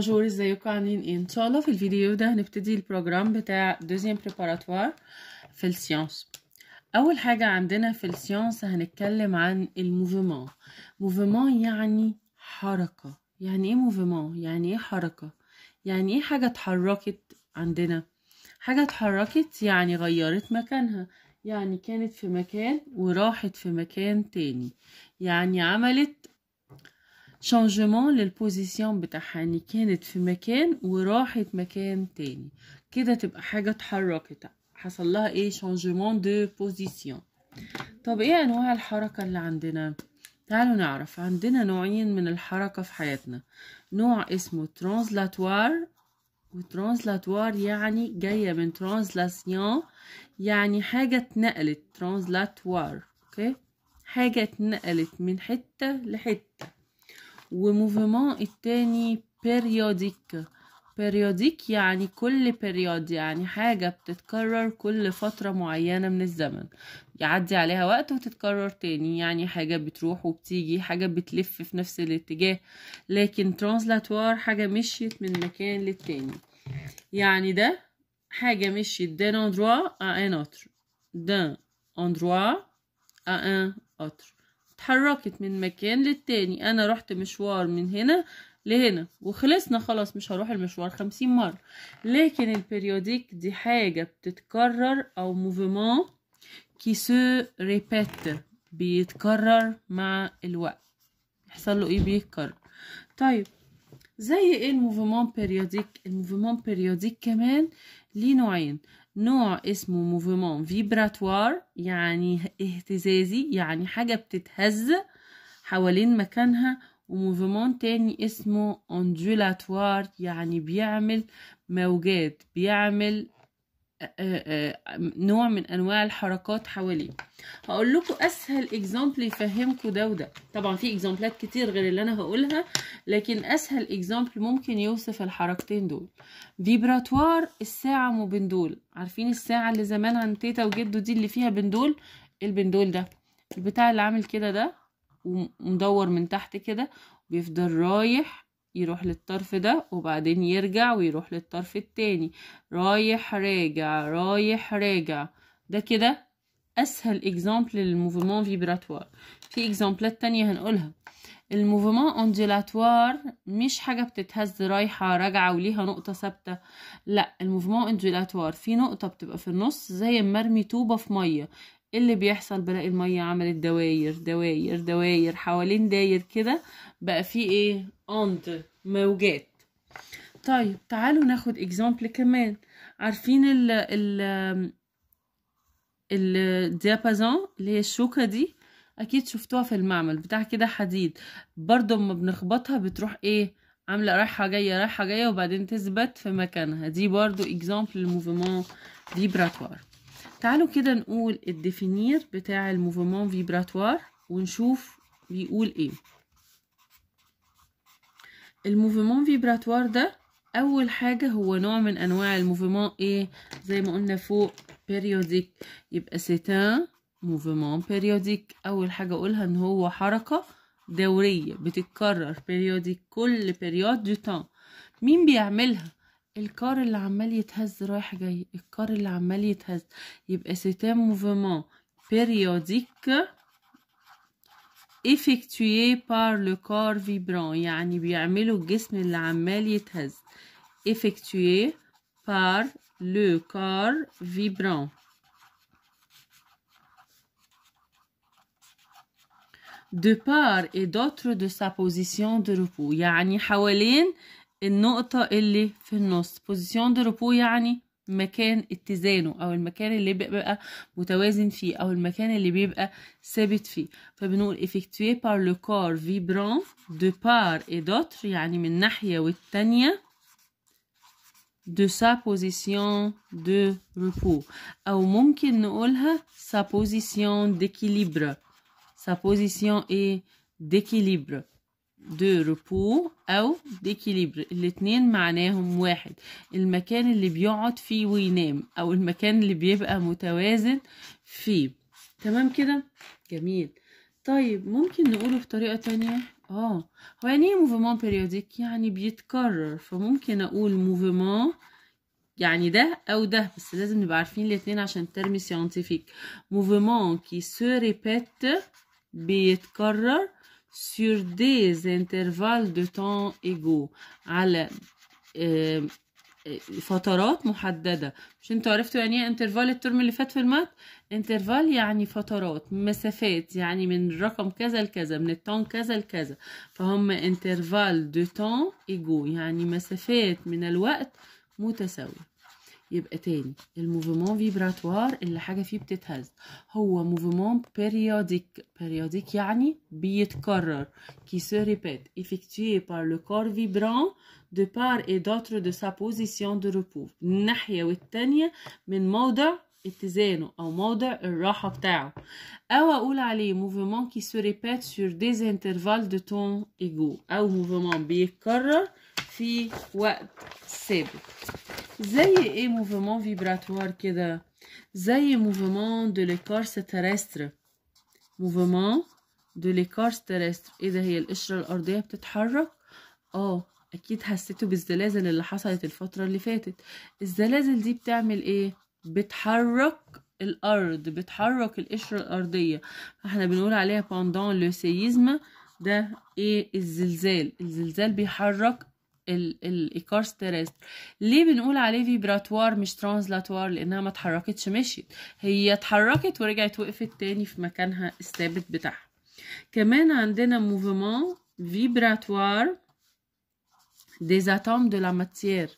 بونجور ازيكم عاملين ايه ان شاء الله في الفيديو ده هنبتدي البروجرام بتاع دوزيام بريباراتوار في السيانس اول حاجه عندنا في السيانس هنتكلم عن الموفمون موفمون يعني حركه يعني ايه موفمون يعني ايه حركه يعني ايه حاجه اتحركت عندنا حاجه اتحركت يعني غيرت مكانها يعني كانت في مكان وراحت في مكان تاني يعني عملت شانجمون للبوزيسيون بتاعها يعني كانت في مكان وراحت مكان تاني كده تبقى حاجة اتحركت حصل لها ايه شانجمون دو بوزيسيون طب ايه انواع الحركة اللي عندنا تعالوا نعرف عندنا نوعين من الحركة في حياتنا نوع اسمه ترانزلاتوار وترانزلاتوار يعني جاية من ترانزلاسيون يعني حاجة اتنقلت ترانزلاتوار اوكي حاجة اتنقلت من حتة لحتة وموفمون التاني بيريوديك بيريوديك يعني كل بيريود يعني حاجة بتتكرر كل فترة معينة من الزمن يعدي عليها وقت وتتكرر تاني يعني حاجة بتروح وبتيجي حاجة بتلف في نفس الاتجاه لكن ترانسلاتوار حاجة مشيت من مكان للتاني يعني ده حاجة مشيت دان اندروا ا ان اوتر d'un endroit ا ان اوتر اتحركت من مكان للتاني انا رحت مشوار من هنا لهنا وخلصنا خلاص مش هروح المشوار خمسين مرة لكن البريوديك دي حاجة بتتكرر او موفمان كي سو ريبيت بيتكرر مع الوقت يحصل له ايه بيتكرر طيب زي ايه الموفمان بريوديك الموفمان بريوديك كمان ليه نوعين نوع اسمه موفمون فيبراتوار يعني اهتزازي يعني حاجة بتتهز حوالين مكانها وموفمون تاني اسمه اندولاتوار يعني بيعمل موجات بيعمل آه، آه، آه، نوع من انواع الحركات حواليه هقول لكم اسهل اكزامبل يفهمكم ده وده طبعا في اكزامبلات كتير غير اللي انا هقولها لكن اسهل اكزامبل ممكن يوصف الحركتين دول فيبراتوار الساعه وبندول عارفين الساعه اللي زمان عند تيتا وجده دي اللي فيها بندول البندول ده البتاع اللي عامل كده ده ومدور من تحت كده بيفضل رايح يروح للطرف ده وبعدين يرجع ويروح للطرف التاني رايح راجع رايح راجع ده كده اسهل اكزامبل للموفمون فيبراتوار في اكزامبلات تانية هنقولها الموفمون أنجيلاتوار مش حاجة بتتهز رايحة راجعة وليها نقطة ثابتة لا الموفمون أنجيلاتوار في نقطة بتبقى في النص زي مرمي طوبة في مية اللي بيحصل بلاقي المية عملت دواير دواير دواير حوالين داير كده بقى فيه ايه اوند موجات طيب تعالوا ناخد اكزامبل كمان عارفين ال ال الديابازون اللي هي الشوكة دي اكيد شفتوها في المعمل بتاع كده حديد برضو اما بنخبطها بتروح ايه عاملة رايحة جاية رايحة جاية وبعدين تثبت في مكانها دي برضو اكزامبل للموفمون فيبراتوار تعالوا كده نقول الديفينير بتاع الموفمون فيبراتوار ونشوف بيقول ايه الموفمون فيبراتوار ده اول حاجه هو نوع من انواع الموفمون ايه زي ما قلنا فوق بيريوديك يبقى سيتان موفمون بيريوديك اول حاجه اقولها ان هو حركه دوريه بتتكرر بيريوديك كل بيريود دو تان مين بيعملها الكار اللي عمال يتهز رايح جاي الكار اللي عمال يتهز يبقى سيتام موفمون بيريوديك effectué par le corps vibrant يعني بيعملوا الجسم اللي عمال يتهز effectué par le corps vibrant de part et d'autre de sa position de repos يعني حوالين النقطة اللي في النص بوزيسيون دو روبو يعني مكان اتزانه او المكان اللي بيبقى متوازن فيه او المكان اللي بيبقى ثابت فيه فبنقول effectué par le corps vibrant de part et d'autre يعني من ناحية والتانية de sa position de repos أو ممكن نقولها sa position d'équilibre sa position est d'équilibre دو ريبو او ديكيليبر الاتنين معناهم واحد المكان اللي بيقعد فيه وينام او المكان اللي بيبقى متوازن فيه تمام كده جميل طيب ممكن نقوله بطريقه تانية اه هو يعني ايه موفمون بيريوديك يعني بيتكرر فممكن اقول موفمون يعني ده او ده بس لازم نبقى عارفين الاتنين عشان ترمي سيانتيفيك موفمون كي سو ريبيت بيتكرر sur des intervalles de temps égaux على آه، آه، فترات محددة مش انتوا عرفتوا يعني ايه انترفال الترم اللي فات في المات انترفال يعني فترات مسافات يعني من رقم كذا لكذا من التون كذا لكذا فهم انترفال دو تون ايجو يعني مسافات من الوقت متساوية يبقى تاني الموفمون فيبراتوار اللي حاجة فيه بتتهز هو موفمون بيريوديك بيريوديك يعني بيتكرر كي سو ريبيت effectué بار لو كور فيبران دو بار اي دوتر دو سا بوزيسيون دو repos الناحية والتانية من موضع اتزانه او موضع الراحه بتاعه او اقول عليه موفمون كي سو ريبيت سور ديز انترفال دو تون ايجو او موفمون بيتكرر في وقت ثابت زي ايه موفمون فيبراتوار كده زي موفمون دو ليكارس ترستر موفمون دو ليكارس ترستر ايه ده هي القشره الارضيه بتتحرك اه اكيد حسيتوا بالزلازل اللي حصلت الفتره اللي فاتت الزلازل دي بتعمل ايه بتحرك الارض بتحرك القشره الارضيه احنا بنقول عليها باندون لو سيزم ده ايه الزلزال الزلزال بيحرك الايكارستيرست ليه بنقول عليه فيبراتوار مش ترانزلاتوار لانها ما اتحركتش مشيت هي اتحركت ورجعت وقفت تاني في مكانها الثابت بتاعها كمان عندنا موفمون فيبراتوار دي زاتوم دو لا ماتير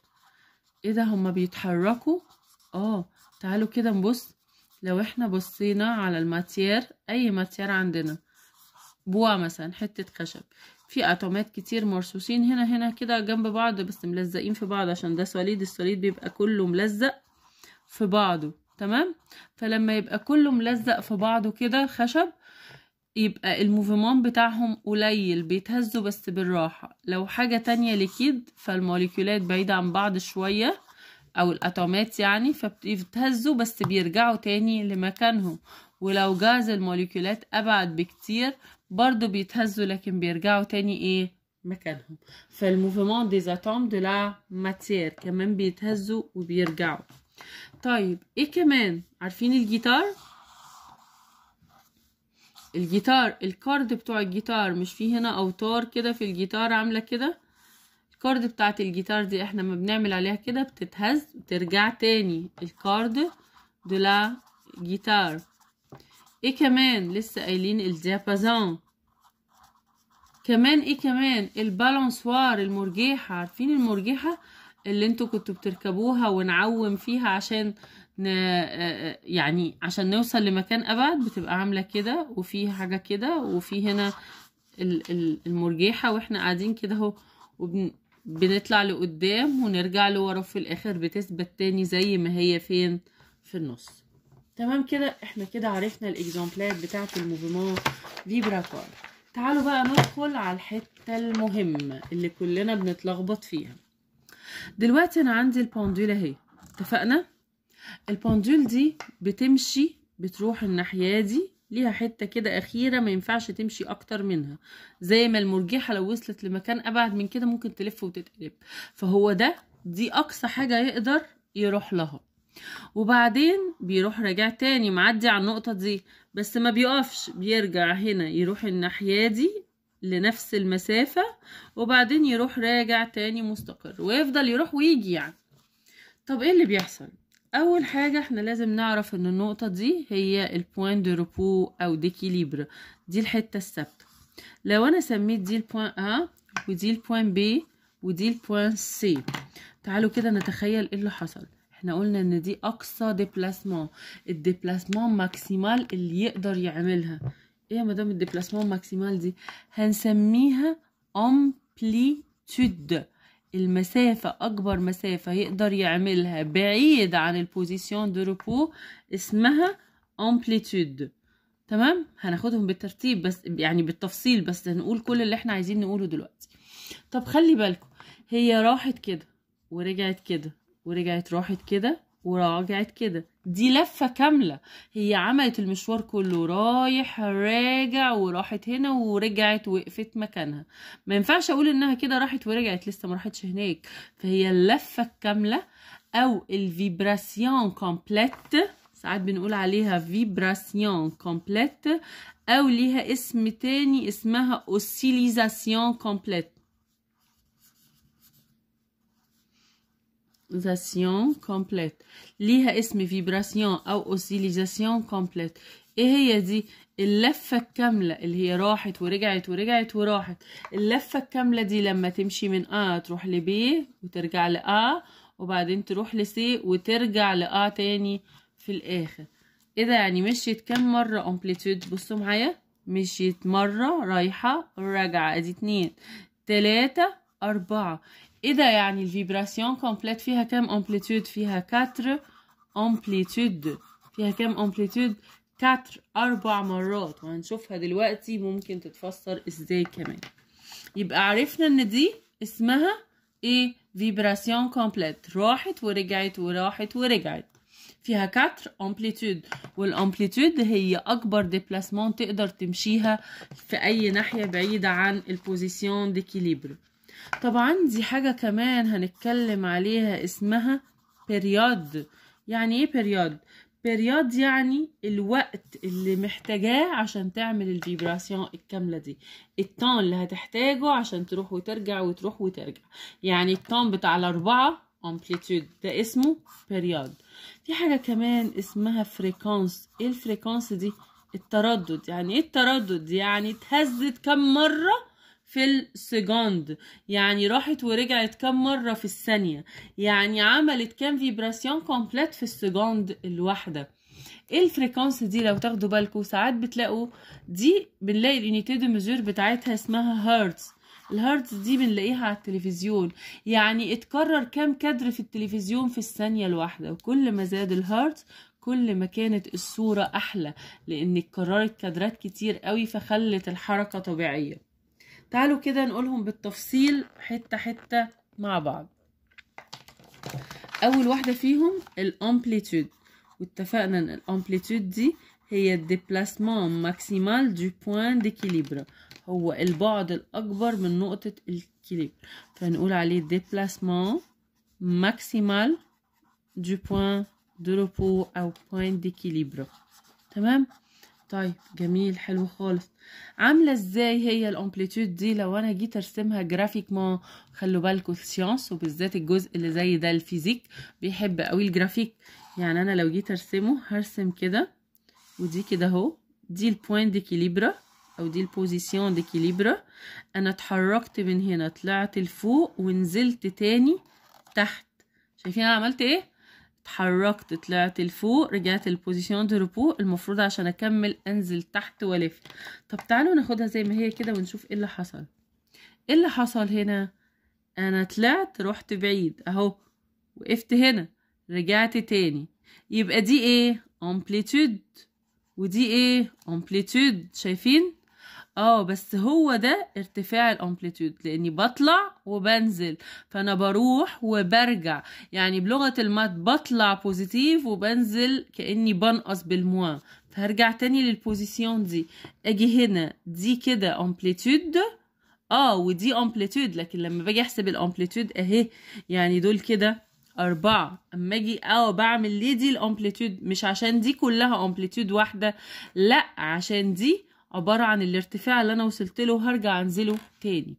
ايه ده هما بيتحركوا اه تعالوا كده نبص لو احنا بصينا على الماتير اي ماتير عندنا بوا مثلا حتة خشب في اتومات كتير مرصوصين هنا هنا كده جنب بعض بس ملزقين في بعض عشان ده سوليد السوليد بيبقى كله ملزق في بعضه تمام فلما يبقى كله ملزق في بعضه كده خشب يبقى الموفيمون بتاعهم قليل بيتهزوا بس بالراحة لو حاجة تانية ليكيد فالموليكولات بعيدة عن بعض شوية او الاتومات يعني فبتهزوا بس بيرجعوا تاني لمكانهم ولو جاز الموليكيولات أبعد بكتير برضو بيتهزوا لكن بيرجعوا تاني إيه مكانهم فالموفمون دي زاتوم دي لا ماتير كمان بيتهزوا وبيرجعوا طيب ايه كمان عارفين الجيتار الجيتار الكارد بتوع الجيتار مش فيه هنا اوتار كده في الجيتار عامله كده الكارد بتاعه الجيتار دي احنا ما بنعمل عليها كده بتتهز وترجع تاني الكارد دولا لا جيتار ايه كمان لسه قايلين الديابازون كمان ايه كمان البالانسوار المرجيحة عارفين المرجيحة اللي انتوا كنتوا بتركبوها ونعوم فيها عشان ن... آه، آه، يعني عشان نوصل لمكان ابعد بتبقى عاملة كده وفي حاجة كده وفي هنا المرجيحة واحنا قاعدين كده اهو وبن... بنطلع لقدام ونرجع لورا في الاخر بتثبت تاني زي ما هي فين في النص تمام كده احنا كده عرفنا الاكزامبلات بتاعه الموفمون فيبراتوار تعالوا بقى ندخل على الحته المهمه اللي كلنا بنتلخبط فيها دلوقتي انا عندي البوندول اهي اتفقنا البوندول دي بتمشي بتروح الناحيه دي ليها حته كده اخيره ما ينفعش تمشي اكتر منها زي ما المرجحه لو وصلت لمكان ابعد من كده ممكن تلف وتتقلب فهو ده دي اقصى حاجه يقدر يروح لها وبعدين بيروح راجع تاني معدي على النقطة دي بس ما بيقفش بيرجع هنا يروح الناحية دي لنفس المسافة وبعدين يروح راجع تاني مستقر ويفضل يروح ويجي يعني طب ايه اللي بيحصل اول حاجة احنا لازم نعرف ان النقطة دي هي البوان دو روبو او ديكيليبر دي الحتة الثابتة لو انا سميت دي البوان ا ودي البوان بي ودي البوان سي تعالوا كده نتخيل ايه اللي حصل احنا قلنا ان دي اقصى ديبلاسمون الديبلاسمون ماكسيمال اللي يقدر يعملها ايه يا مدام الديبلاسمون ماكسيمال دي هنسميها امبليتود المسافة أكبر مسافة يقدر يعملها بعيد عن البوزيسيون دو ريبو اسمها امبليتود تمام هناخدهم بالترتيب بس يعني بالتفصيل بس هنقول كل اللي احنا عايزين نقوله دلوقتي طب خلي بالكم هي راحت كده ورجعت كده ورجعت راحت كده ورجعت كده دي لفة كاملة هي عملت المشوار كله رايح راجع وراحت هنا ورجعت وقفت مكانها ما ينفعش اقول انها كده راحت ورجعت لسه ما راحتش هناك فهي اللفة الكاملة او الفيبراسيون كومبليت ساعات بنقول عليها فيبراسيون كومبليت او ليها اسم تاني اسمها اوسيليزاسيون كومبليت اوسيليزاسيون كومبليت ليها اسم فيبراسيون او اوسيليزاسيون كومبليت ايه هي دي اللفة الكاملة اللي هي راحت ورجعت ورجعت وراحت اللفة الكاملة دي لما تمشي من آ تروح لبي وترجع لآ وبعدين تروح لسي وترجع لآ تاني في الآخر ايه ده يعني مشيت كام مرة امبليتود بصوا معايا مشيت مرة رايحة راجعة ادي اتنين تلاتة أربعة إذا يعني الفيبراسيون كومبليت فيها كام أمبليتود فيها كاتر أمبليتود فيها كام أمبليتود كاتر أربع مرات وهنشوفها دلوقتي ممكن تتفسر إزاي كمان يبقى عرفنا إن دي اسمها إيه فيبراسيون كومبليت راحت ورجعت وراحت ورجعت فيها كاتر امبليتود والامبليتود هي اكبر ديبلاسمون تقدر تمشيها في اي ناحيه بعيده عن البوزيسيون ديكيليبر طبعا دي حاجة كمان هنتكلم عليها اسمها بيريود يعني ايه بيريود؟ بيريود يعني الوقت اللي محتاجاه عشان تعمل الفيبراسيون الكامله دي التان اللي هتحتاجه عشان تروح وترجع وتروح وترجع يعني التان بتاع الاربعه امبليتود ده اسمه بيريود في حاجه كمان اسمها فريكونس ايه الفريكونس دي التردد يعني ايه التردد يعني اتهزت كم مره في السكوند يعني راحت ورجعت كم مرة في الثانية يعني عملت كام فيبراسيون كومبليت في السكوند الواحدة ايه الفريكونس دي لو تاخدوا بالكم ساعات بتلاقوا دي بنلاقي اليونيتي دو ميزور بتاعتها اسمها هرتز الهرتز دي بنلاقيها على التلفزيون يعني اتكرر كام كادر في التلفزيون في الثانية الواحدة وكل ما زاد الهرتز كل ما كانت الصورة أحلى لأن اتكررت كادرات كتير قوي فخلت الحركة طبيعية تعالوا كده نقولهم بالتفصيل حتة حتة مع بعض أول واحدة فيهم الامبليتود واتفقنا ان الامبليتود دي هي الديبلاسمون ماكسيمال دو بوين ديكيليبر هو البعد الأكبر من نقطة الكيليبر فنقول عليه ديبلاسمون ماكسيمال دو بوين دو ريبو أو بوين ديكيليبر تمام طيب جميل حلو خالص عامله ازاي هي الامبليتود دي لو انا جيت ارسمها جرافيك ما خلوا بالكم السيانس وبالذات الجزء اللي زي ده الفيزيك بيحب قوي الجرافيك يعني انا لو جيت ارسمه هرسم كده ودي كده اهو دي البوينت دي كيليبرا او دي البوزيسيون دي كيليبرا انا اتحركت من هنا طلعت لفوق ونزلت تاني تحت شايفين انا عملت ايه اتحركت طلعت لفوق رجعت البوزيشن دو ريبو المفروض عشان اكمل انزل تحت والف طب تعالوا ناخدها زي ما هي كده ونشوف ايه اللي حصل ايه اللي حصل هنا انا طلعت رحت بعيد اهو وقفت هنا رجعت تاني يبقى دي ايه امبليتود ودي ايه امبليتود شايفين اه بس هو ده ارتفاع الامبليتود لاني بطلع وبنزل فانا بروح وبرجع يعني بلغه المات بطلع بوزيتيف وبنزل كاني بنقص بالموان فهرجع تاني للبوزيسيون دي اجي هنا دي كده امبليتود اه ودي امبليتود لكن لما باجي احسب الامبليتود اهي يعني دول كده أربعة أما أجي أه بعمل ليه دي الأمبليتود مش عشان دي كلها أمبليتود واحدة لأ عشان دي عبارة عن الارتفاع اللي أنا وصلت له هرجع أنزله تاني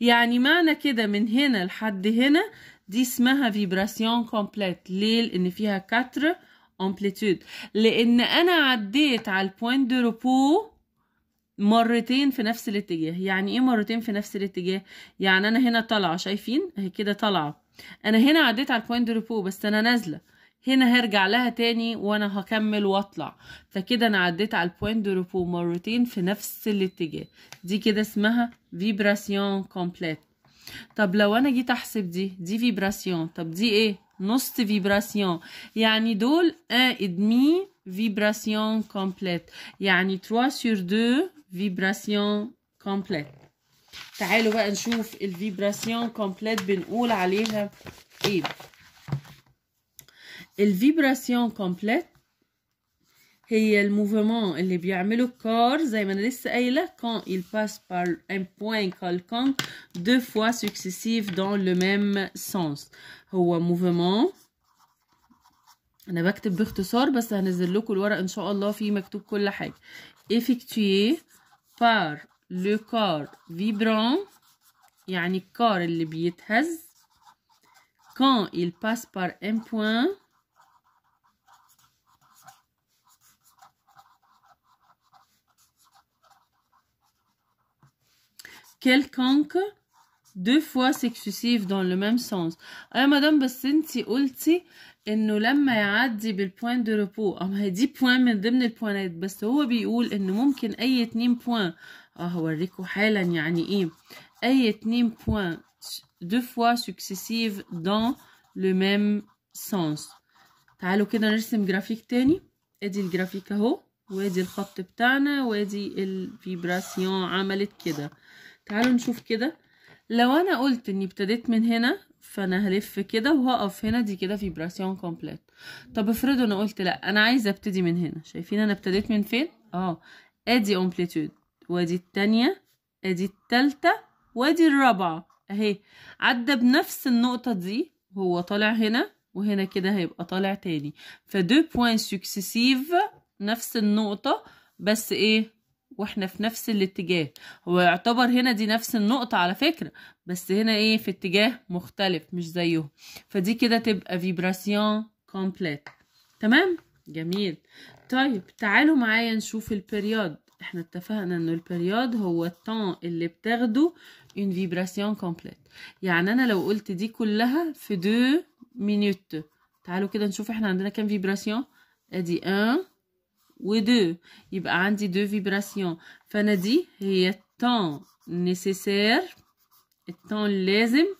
يعني معنى كده من هنا لحد هنا دي اسمها فيبراسيون كومبليت ليه لأن فيها كاتر امبليتود لأن أنا عديت على البوينت دو روبو مرتين في نفس الاتجاه يعني ايه مرتين في نفس الاتجاه يعني انا هنا طالعه شايفين اهي كده طالعه انا هنا عديت على البوينت دو روبو بس انا نازله هنا هرجع لها تاني وانا هكمل واطلع فكده انا عديت على البوينت دو ريبو مرتين في نفس الاتجاه دي كده اسمها فيبراسيون كومبليت طب لو انا جيت احسب دي دي فيبراسيون طب دي ايه نص فيبراسيون يعني دول ان ادمي فيبراسيون كومبليت يعني 3 سور 2 فيبراسيون كومبليت تعالوا بقى نشوف الفيبراسيون كومبليت بنقول عليها ايه et la vibration complète c'est le mouvement qui الكور le corps quand il passe par un point deux fois successives dans le même sens C'est un mouvement effectué par le corps vibrant يعني quand il passe par un point quelconque deux fois successive dans le même sens يا مدام بس انتي قلتي انه لما يعدي بالبوان دو ريبو اما هي دي بوان من ضمن البوانات بس هو بيقول انه ممكن اي اتنين بوان اه هوريكوا حالا يعني ايه اي اتنين بوان دو فوا سكسيسيف دان لو ميم سنس تعالوا كده نرسم جرافيك تاني ادي الجرافيك اهو وادي الخط بتاعنا وادي الفيبراسيون عملت كده تعالوا نشوف كده لو انا قلت اني ابتديت من هنا فانا هلف كده وهقف هنا دي كده فيبراسيون كومبليت طب افرضوا انا قلت لا انا عايزه ابتدي من هنا شايفين انا ابتديت من فين اه ادي امبليتود وادي التانية ادي التالتة وادي الرابعة اهي عدى بنفس النقطة دي هو طالع هنا وهنا كده هيبقى طالع تاني فدو بوان سكسيسيف نفس النقطة بس ايه واحنا في نفس الاتجاه هو يعتبر هنا دي نفس النقطة على فكرة بس هنا ايه في اتجاه مختلف مش زيهم فدي كده تبقى فيبراسيون كومبليت تمام جميل طيب تعالوا معايا نشوف البريود احنا اتفقنا انه البريود هو التان اللي بتاخده اون فيبراسيون كومبليت يعني انا لو قلت دي كلها في دو مينوت تعالوا كده نشوف احنا عندنا كام فيبراسيون ادي 1 Ou deux. Il y a deux vibrations. Il y a le temps nécessaire, le temps le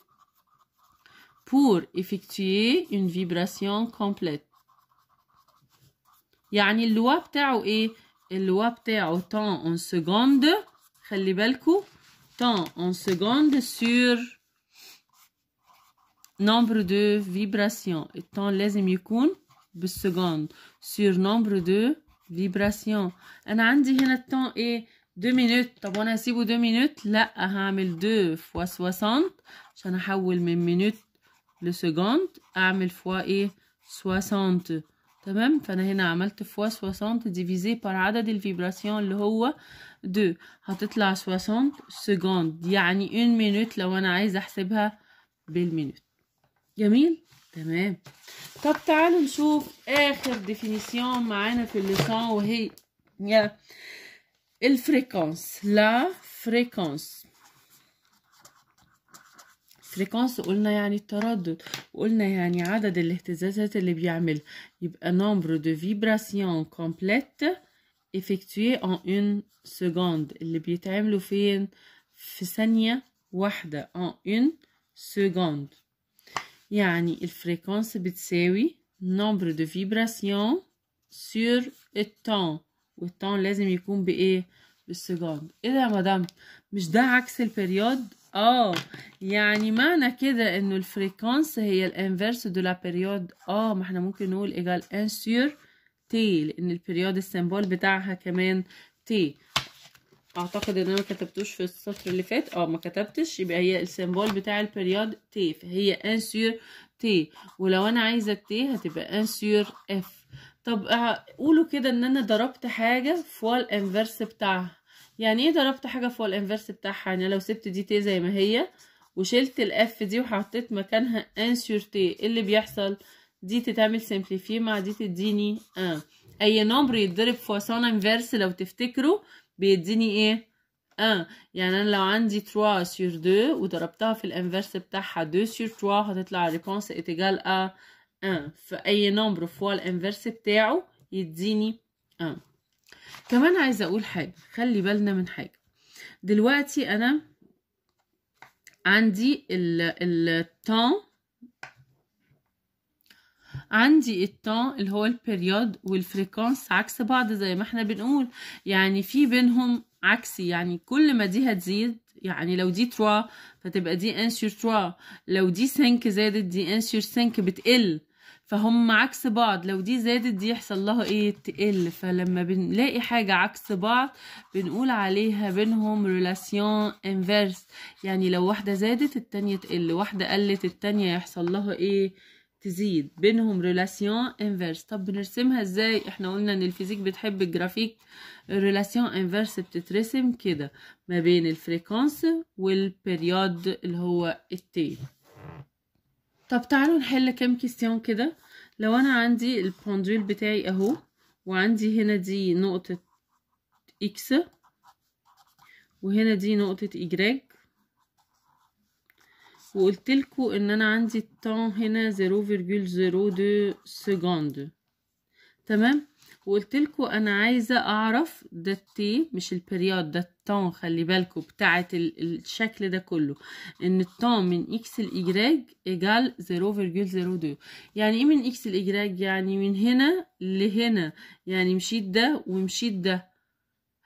pour effectuer une vibration complète. Il y a une loi qui est temps en seconde. Il belle coup. temps en seconde sur le nombre de vibrations. Le temps le même sur le nombre de vibrations. فيبراسيون انا عندي هنا التون ايه دو مينوت طب وانا هسيبه دو مينوت لا هعمل دو فوا سواسونت عشان احول من مينوت لسكوند اعمل فوا ايه سواسونت تمام فانا هنا عملت فوا سواسونت ديفيزي بار عدد الفيبراسيون اللي هو دو هتطلع سواسونت سكوند يعني اون مينوت لو انا عايزه احسبها بالمينوت جميل تمام طب تعالوا نشوف اخر ديفينيسيون معانا في الليسون وهي يا الفريكونس لا فريكونس فريكونس قلنا يعني التردد قلنا يعني عدد الاهتزازات اللي بيعمل يبقى نمبر دو فيبراسيون كومبليت effectuées ان اون سكوند اللي بيتعملوا فين في ثانية واحدة ان اون سكوند يعني الفريكونس بتساوي نمبر دو فيبراسيون سور التون والتون لازم يكون بايه بالسجاد ايه ده يا مدام مش ده عكس البريود اه يعني معنى كده انه الفريكونس هي الانفرس دو لا بريود اه ما احنا ممكن نقول ايجال ان سور تي لان البريود السيمبول بتاعها كمان تي اعتقد ان انا ما كتبتوش في السطر اللي فات اه ما كتبتش يبقى هي السيمبول بتاع البريود تي فهي انسير تي ولو انا عايزه التي هتبقى انسير اف طب آه، قولوا كده ان انا ضربت حاجه في الانفرس بتاعها يعني ايه ضربت حاجه في الانفرس بتاعها يعني لو سبت دي تي زي ما هي وشلت الاف دي وحطيت مكانها انسير تي ايه اللي بيحصل دي تتعمل سمبليفي مع دي تديني ان آه. اي نمبر يتضرب في فوسان انفرس لو تفتكروا بيديني ايه 1 آه، يعني انا لو عندي 3 سور 2 وضربتها في الانفرس بتاعها 2 سور 3 هتطلع الريبونس اتيجال ا آه، 1 آه. فاي نمبر فوا الانفرس بتاعه يديني 1 كمان عايزه اقول حاجه خلي بالنا من حاجه دلوقتي انا عندي التان عندي التون اللي هو البريود والفريكونس عكس بعض زي ما احنا بنقول يعني في بينهم عكسي يعني كل ما دي هتزيد يعني لو دي تروا فتبقى دي انسور تروا لو دي سنك زادت دي انسور سنك بتقل فهم عكس بعض لو دي زادت دي يحصل لها ايه تقل فلما بنلاقي حاجة عكس بعض بنقول عليها بينهم ريلاسيون انفيرس يعني لو واحدة زادت التانية تقل واحدة قلت التانية يحصل لها ايه تزيد بينهم ريلاسيون انفيرس طب بنرسمها ازاي احنا قلنا ان الفيزيك بتحب الجرافيك الريلاسيون انفيرس بتترسم كده ما بين الفريكونس والبيريود اللي هو التيل طب تعالوا نحل كام كيستيون كده لو انا عندي البوندول بتاعي اهو وعندي هنا دي نقطة اكس وهنا دي نقطة إجراج وقلت لكم ان انا عندي الطن هنا 0.02 سكوند تمام وقلت لكم انا عايزه اعرف ده التي مش البريود ده الطن خلي بالكم بتاعه الشكل ده كله ان الطن من اكس الاجراج ايجال 0.02 يعني ايه من اكس الاجراج يعني من هنا لهنا يعني مشيت ده ومشيت ده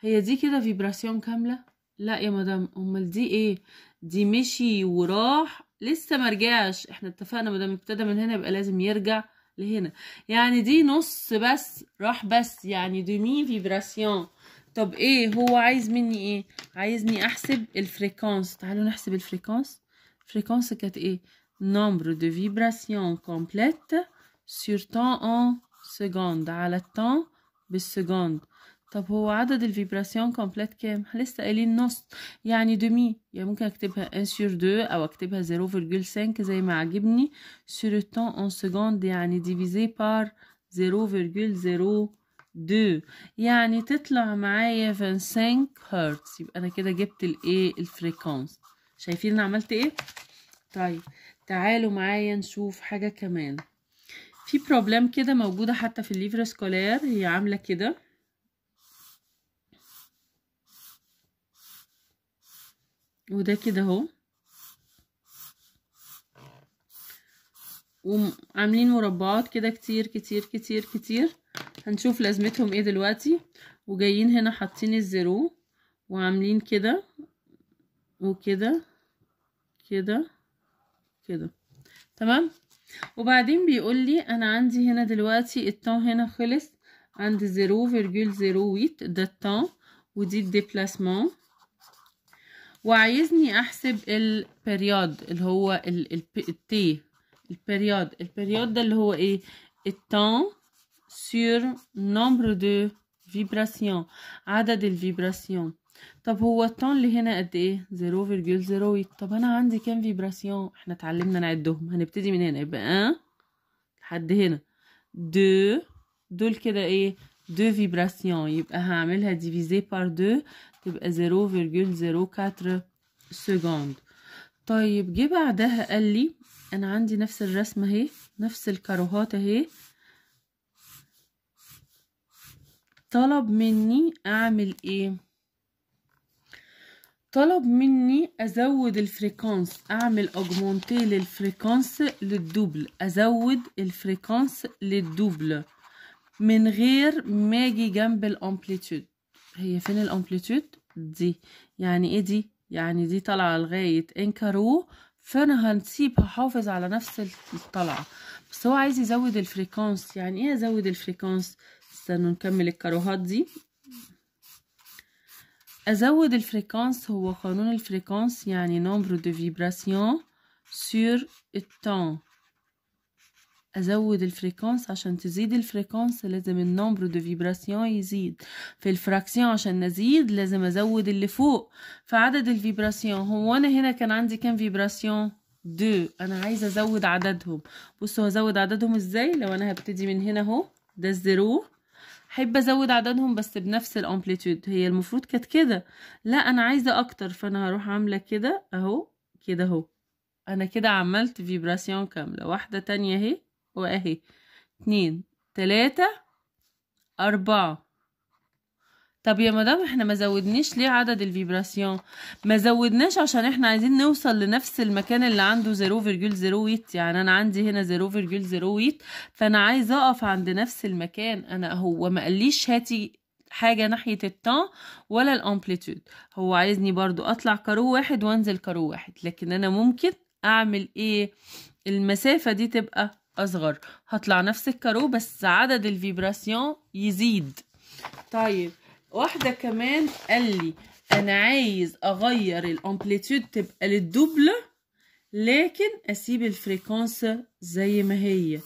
هي دي كده فيبراسيون كامله لا يا مدام امال دي ايه دي مشي وراح لسه مرجعش احنا اتفقنا دام ابتدى من هنا يبقى لازم يرجع لهنا يعني دي نص بس راح بس يعني دومي فيبراسيون طب ايه هو عايز مني ايه عايزني احسب الفريكونس تعالوا نحسب الفريكونس الفريكونس كانت ايه نمبر دو فيبراسيون كومبليت سور تان اون سكوند على التان بالسكوند طب هو عدد الفيبراسيون كومبليت كام لسه قايلين نص يعني دومي يعني ممكن اكتبها ان سور دو او اكتبها 0.5 زي ما عجبني سور تون اون سكوند يعني ديفيزي بار 0.02 يعني تطلع معايا 25 هرتز يبقى انا كده جبت الايه الفريكونس شايفين انا عملت ايه طيب تعالوا معايا نشوف حاجه كمان في بروبلم كده موجوده حتى في الليفر سكولار هي عامله كده وده كده اهو وعاملين مربعات كده كتير كتير كتير كتير هنشوف لازمتهم ايه دلوقتي وجايين هنا حاطين الزيرو وعاملين كده وكده كده كده تمام وبعدين بيقول لي انا عندي هنا دلوقتي التون هنا خلص عند زيرو زيرو ويت ده التون ودي الديبلاسمون وعايزني احسب البريود اللي هو التي البريود البريود ده اللي هو ايه التان سور نمبر دو فيبراسيون عدد الفيبراسيون طب هو التان اللي هنا قد ايه 0.08 طب انا عندي كام فيبراسيون احنا اتعلمنا نعدهم هنبتدي من هنا يبقى 1 أه؟ لحد هنا 2 دول كده ايه 2 فيبراسيون يبقى هعملها ديفيزي بار 2 تبقى 0.04 سكوند طيب جه بعدها قال لي انا عندي نفس الرسمه اهي نفس الكاروهات اهي طلب مني اعمل ايه طلب مني ازود الفريكونس اعمل اوجمونتي للفريكونس للدوبل ازود الفريكونس للدوبل من غير ما اجي جنب الامبليتود هي فين الامبليتود دي يعني ايه دي يعني دي طالعه لغايه انكارو فانا هنسيب هحافظ على نفس الطلعه بس هو عايز يزود الفريكونس يعني ايه ازود الفريكونس استنوا نكمل الكاروهات دي ازود الفريكونس هو قانون الفريكونس يعني نمبر دو فيبراسيون سور التان ازود الفريكونس عشان تزيد الفريكونس لازم النمبر دو فيبراسيون يزيد في الفراكسيون عشان نزيد لازم ازود اللي فوق فعدد الفيبراسيون هو انا هنا كان عندي كام فيبراسيون دو انا عايزه ازود عددهم بصوا هزود عددهم ازاي لو انا هبتدي من هنا اهو ده الزيرو احب ازود عددهم بس بنفس الامبليتود هي المفروض كانت كده لا انا عايزه اكتر فانا هروح عامله كده اهو كده اهو انا كده عملت فيبراسيون كامله واحده تانية اهي واهي اتنين تلاتة أربعة طب يا مدام احنا ما زودنيش ليه عدد الفيبراسيون ما زودناش عشان احنا عايزين نوصل لنفس المكان اللي عنده ويت يعني انا عندي هنا ويت فانا عايزه اقف عند نفس المكان انا هو ما قاليش هاتي حاجه ناحيه التان ولا الامبليتود هو عايزني برضو اطلع كارو واحد وانزل كارو واحد لكن انا ممكن اعمل ايه المسافه دي تبقى أصغر هطلع نفس الكارو بس عدد الفيبراسيون يزيد طيب واحدة كمان قال لي أنا عايز أغير الامبليتود تبقى للدوبل لكن أسيب الفريكونس زي ما هي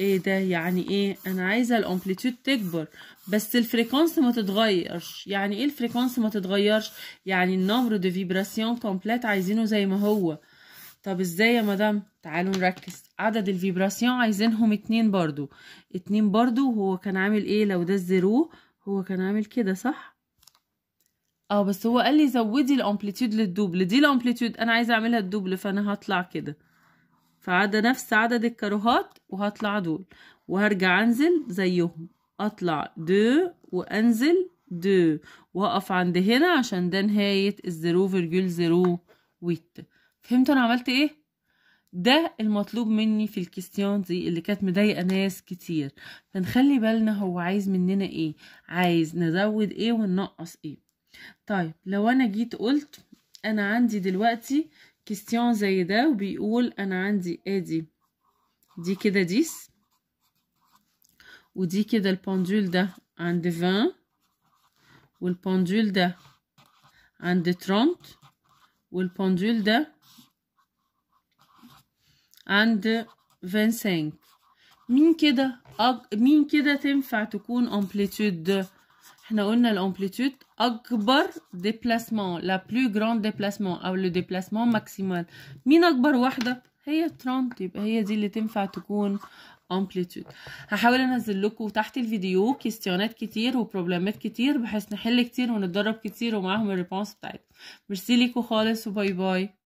ايه ده يعني ايه انا عايزه الامبليتود تكبر بس الفريكونس ما تتغيرش يعني ايه الفريكونس ما تتغيرش يعني النمر دو فيبراسيون كومبليت عايزينه زي ما هو طب ازاي يا مدام تعالوا نركز عدد الفيبراسيون عايزينهم اتنين برضو اتنين برضو هو كان عامل ايه لو ده الزيرو هو كان عامل كده صح اه بس هو قال لي زودي الامبليتيود للدوبل دي الامبليتيود انا عايزه اعملها الدوبل فانا هطلع كده فعدى نفس عدد الكاروهات وهطلع دول وهرجع انزل زيهم اطلع دو وانزل دو واقف عند هنا عشان ده نهايه الزيرو فيرجول زيرو ويت فهمتوا انا عملت ايه ده المطلوب مني في الكيستيون دي اللي كانت مضايقه ناس كتير فنخلي بالنا هو عايز مننا ايه عايز نزود ايه وننقص ايه طيب لو انا جيت قلت انا عندي دلوقتي كيستيون زي ده وبيقول انا عندي ادي إيه دي كده ديس ودي كده البندول ده عند 20 والبندول ده عند 30 والبندول ده عند 25 مين كده أج... مين كده تنفع تكون امبليتود احنا قلنا الامبليتود اكبر ديبلاسمون لا بلو جراند ديبلاسمون او لو ديبلاسمون ماكسيمال مين اكبر واحده هي 30 يبقى هي دي اللي تنفع تكون امبليتود هحاول انزل لكم تحت الفيديو كيستيونات كتير وبروبلمات كتير بحيث نحل كتير ونتدرب كتير ومعاهم الريبونس بتاعتنا ميرسي ليكوا خالص وباي باي